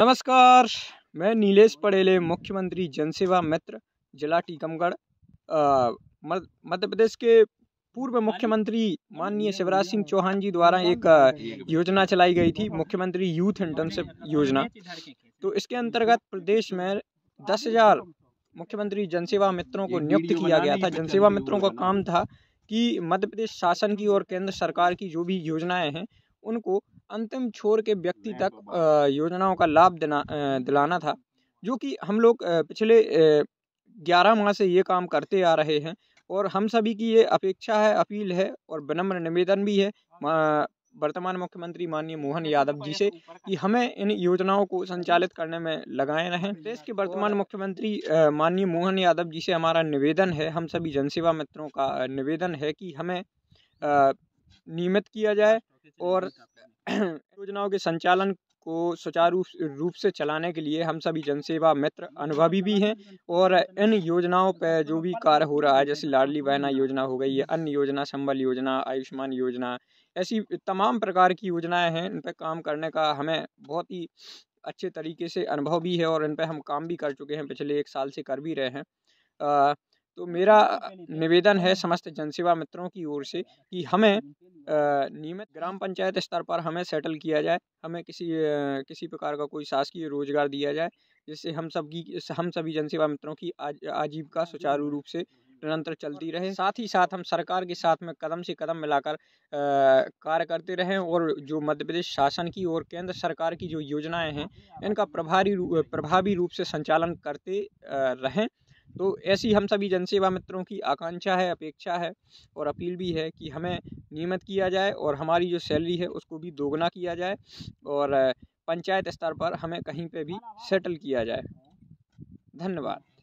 नमस्कार मैं नीलेश पड़ेले मुख्यमंत्री जनसेवा मित्र जिला टीकमगढ़ मध्य प्रदेश के पूर्व मुख्यमंत्री माननीय शिवराज सिंह चौहान जी द्वारा एक योजना चलाई गई थी मुख्यमंत्री यूथ इंटर्नशिप योजना तो इसके अंतर्गत प्रदेश में दस हजार मुख्यमंत्री जनसेवा मित्रों को नियुक्त किया गया था जनसेवा मित्रों का काम था कि मध्य प्रदेश शासन की और केंद्र सरकार की जो भी योजनाएं हैं उनको अंतिम छोर के व्यक्ति तक तो योजनाओं का लाभ दिलाना था जो कि हम लोग पिछले ग्यारह माह से ये काम करते आ रहे हैं और हम सभी की ये अपेक्षा है अपील है और विनम्र निवेदन भी है हाँ। वर्तमान मुख्यमंत्री माननीय मोहन यादव जी से कि हमें इन योजनाओं को संचालित करने में लगाए रहें देश के वर्तमान मुख्यमंत्री माननीय मोहन यादव जी से हमारा निवेदन है हम सभी जनसेवा मित्रों का निवेदन है कि हमें हाँ। नियमित किया जाए और योजनाओं के संचालन को सुचारू रूप से चलाने के लिए हम सभी जनसेवा मित्र अनुभवी भी हैं और इन योजनाओं पर जो भी कार्य हो रहा है जैसे लाडली बहना योजना हो गई है अन्य योजना संबल योजना आयुष्मान योजना ऐसी तमाम प्रकार की योजनाएं हैं इन पर काम करने का हमें बहुत ही अच्छे तरीके से अनुभव भी है और इन पर हम काम भी कर चुके हैं पिछले एक साल से कर भी रहे हैं तो मेरा निवेदन है समस्त जनसेवा मित्रों की ओर से कि हमें नियमित ग्राम पंचायत स्तर पर हमें सेटल किया जाए हमें किसी किसी प्रकार का कोई शासकीय रोजगार दिया जाए जिससे हम सब की हम सभी जनसेवा मित्रों की आज, आजीविका हाँ, सुचारू रूप से निरंतर चलती रहे साथ ही साथ हम सरकार के साथ में कदम से कदम मिलाकर कार्य करते रहें और जो मध्य प्रदेश शासन की और केंद्र सरकार की जो योजनाएं हैं हाँ, इनका प्रभारी प्रभावी रूप से संचालन करते रहें तो ऐसी हम सभी जनसेवा मित्रों की आकांक्षा है अपेक्षा है और अपील भी है कि हमें नियमित किया जाए और हमारी जो सैलरी है उसको भी दोगुना किया जाए और पंचायत स्तर पर हमें कहीं पे भी सेटल किया जाए धन्यवाद